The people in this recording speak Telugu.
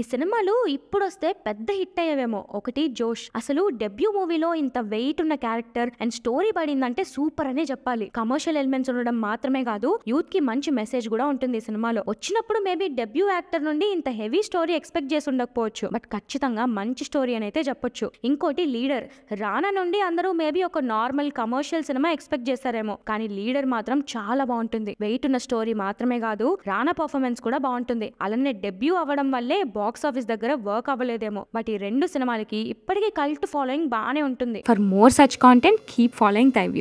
ఈ సినిమాలు ఇప్పుడొస్తే పెద్ద హిట్ అయ్యేవేమో ఒకటి జోష్ అసలు డెబ్యూ మూవీలో ఇంత వెయిట్ ఉన్న క్యారెక్టర్ అండ్ స్టోరీ పడిందంటే సూపర్ అనే చెప్పాలి కమర్షియల్ ఎలిమెంట్స్ ఉండడం మాత్రమే కాదు యూత్ కి మంచి మెసేజ్ కూడా ఉంటుంది ఈ సినిమాలో వచ్చినప్పుడు మేబీ డెబ్యూ యాక్టర్ నుండి ఇంత హెవీ స్టోరీ ఎక్స్పెక్ట్ చేసి ఉండకపోవచ్చు బట్ ఖచ్చితంగా మంచి స్టోరీ అని అయితే చెప్పొచ్చు ఇంకోటి లీడర్ రానా నుండి అందరూ మేబీ ఒక నార్మల్ కమర్షియల్ సినిమా ఎక్స్పెక్ట్ చేస్తారేమో కానీ లీడర్ మాత్రం చాలా బాగుంటుంది వెయిట్ ఉన్న స్టోరీ మాత్రమే కాదు రానా పర్ఫార్మెన్స్ కూడా బాగుంటుంది అలానే డెబ్యూ అవ్వడం వల్లే బాక్స్ ఆఫీస్ దగ్గర వర్క్ అవ్వలేదేమో బట్ ఈ రెండు సినిమాలకి ఇప్పటికీ కల్ట్ ఫాలోయింగ్ బాగానే ఉంటుంది for more such content keep following thank view